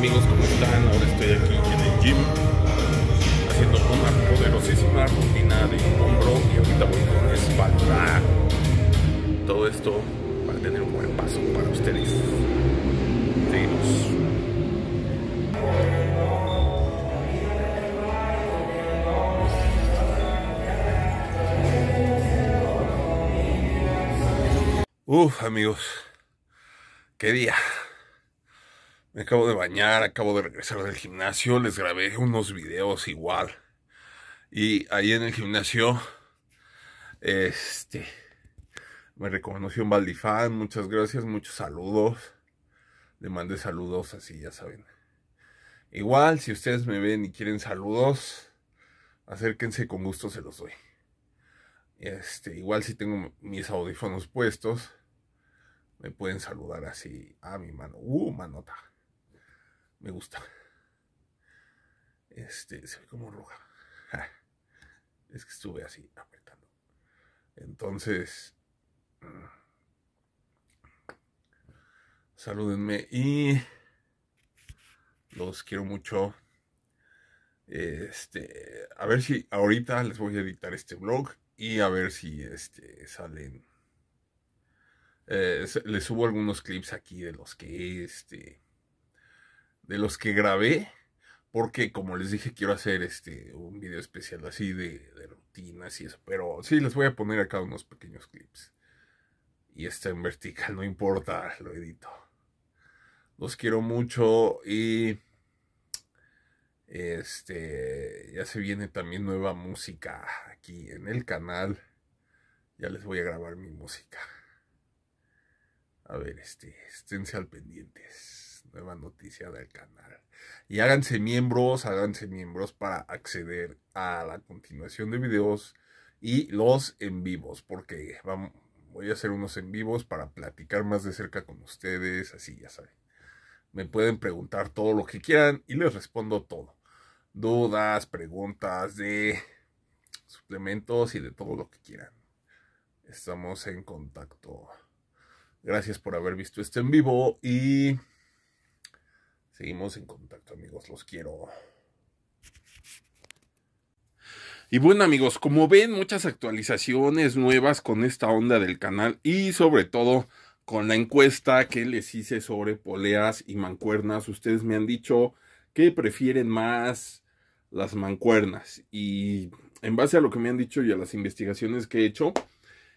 amigos, ¿cómo están? Ahora estoy aquí en el gym haciendo una poderosísima rutina de hombro y ahorita voy con espalda. Todo esto para tener un buen paso para ustedes. Uf, amigos, qué día. Me acabo de bañar, acabo de regresar del gimnasio, les grabé unos videos igual. Y ahí en el gimnasio, este, me reconoció un Valdifán, muchas gracias, muchos saludos. Le mandé saludos así, ya saben. Igual, si ustedes me ven y quieren saludos, acérquense, con gusto se los doy. Este, igual si tengo mis audífonos puestos, me pueden saludar así a mi mano. Uh, manota. Me gusta. Este, se ve como roja. Ah, es que estuve así apretando. Entonces, mm, salúdenme y los quiero mucho. Este, a ver si ahorita les voy a editar este vlog y a ver si este salen. Eh, les subo algunos clips aquí de los que este de los que grabé, porque como les dije, quiero hacer este, un video especial así de, rutinas y eso, pero sí, les voy a poner acá unos pequeños clips. Y está en vertical, no importa, lo edito. Los quiero mucho y... Este, ya se viene también nueva música aquí en el canal. Ya les voy a grabar mi música. A ver, este, esténse al pendientes nueva noticia del canal. Y háganse miembros, háganse miembros para acceder a la continuación de videos y los en vivos, porque voy a hacer unos en vivos para platicar más de cerca con ustedes, así ya saben. Me pueden preguntar todo lo que quieran y les respondo todo. Dudas, preguntas de suplementos y de todo lo que quieran. Estamos en contacto. Gracias por haber visto este en vivo y Seguimos en contacto, amigos. Los quiero. Y bueno amigos, como ven, muchas actualizaciones nuevas con esta onda del canal y sobre todo con la encuesta que les hice sobre poleas y mancuernas. Ustedes me han dicho que prefieren más las mancuernas y en base a lo que me han dicho y a las investigaciones que he hecho,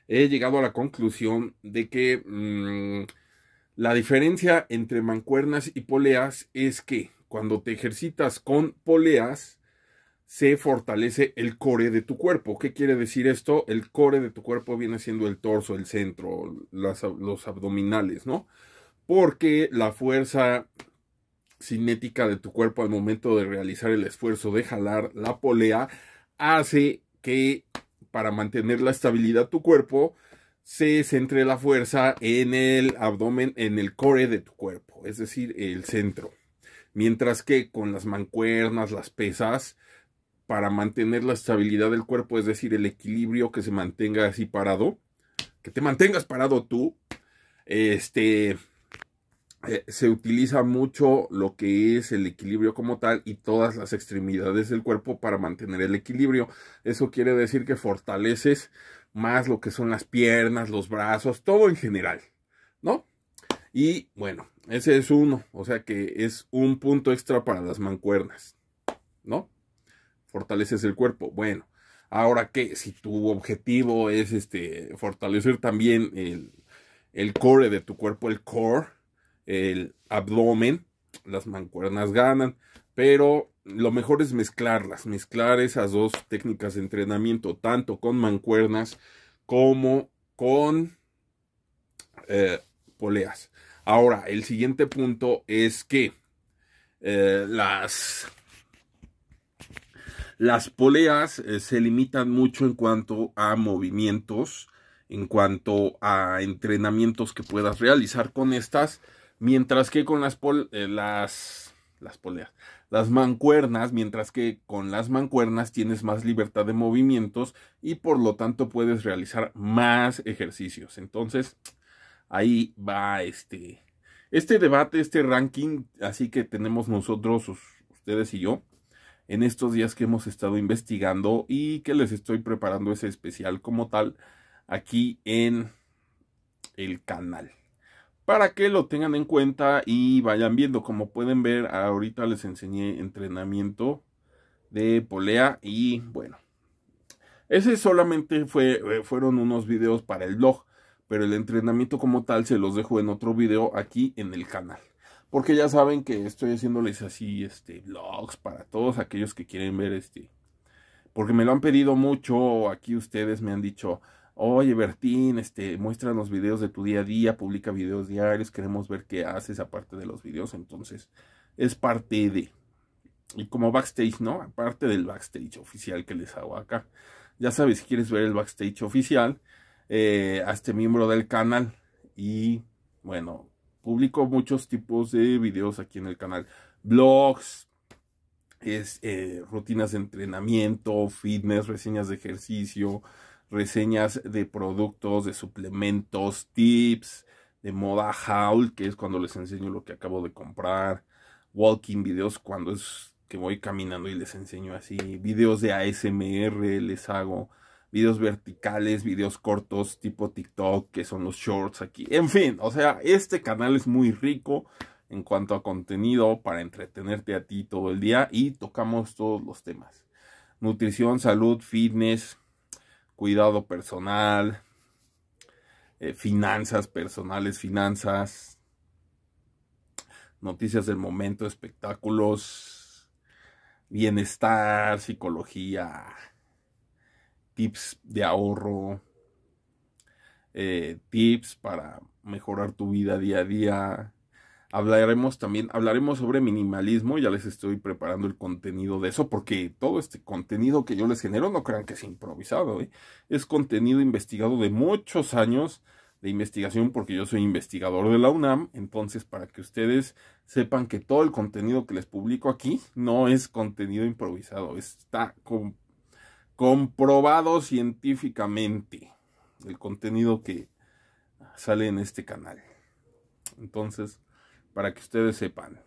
he llegado a la conclusión de que... Mm, la diferencia entre mancuernas y poleas es que cuando te ejercitas con poleas, se fortalece el core de tu cuerpo. ¿Qué quiere decir esto? El core de tu cuerpo viene siendo el torso, el centro, los abdominales, ¿no? Porque la fuerza cinética de tu cuerpo al momento de realizar el esfuerzo de jalar la polea hace que para mantener la estabilidad tu cuerpo se centre la fuerza en el abdomen, en el core de tu cuerpo, es decir, el centro. Mientras que con las mancuernas, las pesas, para mantener la estabilidad del cuerpo, es decir, el equilibrio que se mantenga así parado, que te mantengas parado tú, este, eh, se utiliza mucho lo que es el equilibrio como tal y todas las extremidades del cuerpo para mantener el equilibrio. Eso quiere decir que fortaleces más lo que son las piernas, los brazos, todo en general, ¿no? Y bueno, ese es uno, o sea que es un punto extra para las mancuernas, ¿no? Fortaleces el cuerpo. Bueno, ahora que si tu objetivo es este fortalecer también el core de tu cuerpo, el core, el abdomen, las mancuernas ganan, pero lo mejor es mezclarlas, mezclar esas dos técnicas de entrenamiento, tanto con mancuernas como con eh, poleas. Ahora, el siguiente punto es que eh, las, las poleas eh, se limitan mucho en cuanto a movimientos, en cuanto a entrenamientos que puedas realizar con estas. Mientras que con las, eh, las, las poleas, las mancuernas, mientras que con las mancuernas tienes más libertad de movimientos y por lo tanto puedes realizar más ejercicios. Entonces, ahí va este, este debate, este ranking, así que tenemos nosotros, ustedes y yo, en estos días que hemos estado investigando y que les estoy preparando ese especial como tal aquí en el canal para que lo tengan en cuenta y vayan viendo. Como pueden ver, ahorita les enseñé entrenamiento de polea y bueno. Ese solamente fue, eh, fueron unos videos para el blog, pero el entrenamiento como tal se los dejo en otro video aquí en el canal. Porque ya saben que estoy haciéndoles así este vlogs para todos aquellos que quieren ver este porque me lo han pedido mucho, aquí ustedes me han dicho, oye Bertín, este, muéstranos videos de tu día a día, publica videos diarios, queremos ver qué haces aparte de los videos, entonces es parte de, y como backstage, ¿no? Aparte del backstage oficial que les hago acá. Ya sabes, si quieres ver el backstage oficial, eh, hazte este miembro del canal y bueno, publico muchos tipos de videos aquí en el canal, blogs, es, eh, rutinas de entrenamiento, fitness, reseñas de ejercicio, reseñas de productos, de suplementos, tips, de moda haul, que es cuando les enseño lo que acabo de comprar, walking videos cuando es que voy caminando y les enseño así, videos de ASMR les hago, videos verticales, videos cortos tipo TikTok, que son los shorts aquí, en fin, o sea, este canal es muy rico en cuanto a contenido para entretenerte a ti todo el día y tocamos todos los temas. Nutrición, salud, fitness, cuidado personal, eh, finanzas personales, finanzas, noticias del momento, espectáculos, bienestar, psicología, tips de ahorro, eh, tips para mejorar tu vida día a día, Hablaremos también, hablaremos sobre minimalismo, ya les estoy preparando el contenido de eso, porque todo este contenido que yo les genero, no crean que es improvisado, ¿eh? es contenido investigado de muchos años de investigación, porque yo soy investigador de la UNAM, entonces para que ustedes sepan que todo el contenido que les publico aquí no es contenido improvisado, está comprobado científicamente el contenido que sale en este canal. Entonces, para que ustedes sepan.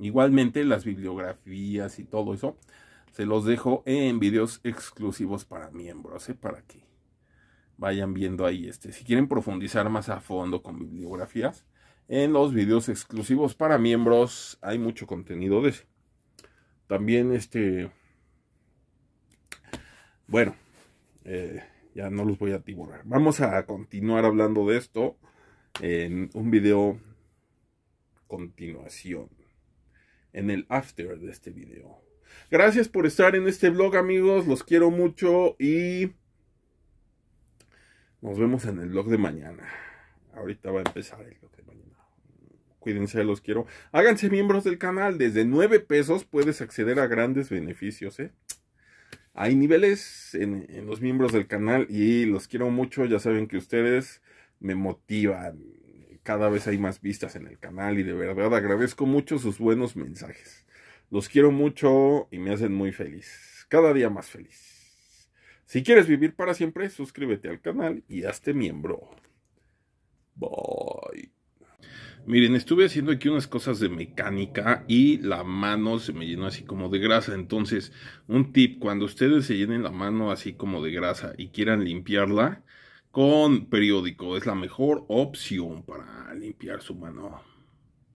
Igualmente las bibliografías y todo eso se los dejo en videos exclusivos para miembros, ¿eh? para que vayan viendo ahí este. Si quieren profundizar más a fondo con bibliografías, en los videos exclusivos para miembros hay mucho contenido de eso. También este, bueno, eh, ya no los voy a tiburar. Vamos a continuar hablando de esto en un video continuación, en el after de este video. Gracias por estar en este vlog amigos, los quiero mucho y nos vemos en el vlog de mañana. Ahorita va a empezar el vlog de mañana. Cuídense, los quiero. Háganse miembros del canal. Desde 9 pesos puedes acceder a grandes beneficios. ¿eh? Hay niveles en los miembros del canal y los quiero mucho. Ya saben que ustedes me motivan cada vez hay más vistas en el canal y de verdad agradezco mucho sus buenos mensajes. Los quiero mucho y me hacen muy feliz, cada día más feliz. Si quieres vivir para siempre, suscríbete al canal y hazte miembro. Bye. Miren, estuve haciendo aquí unas cosas de mecánica y la mano se me llenó así como de grasa. Entonces, un tip, cuando ustedes se llenen la mano así como de grasa y quieran limpiarla, con periódico. Es la mejor opción para limpiar su mano.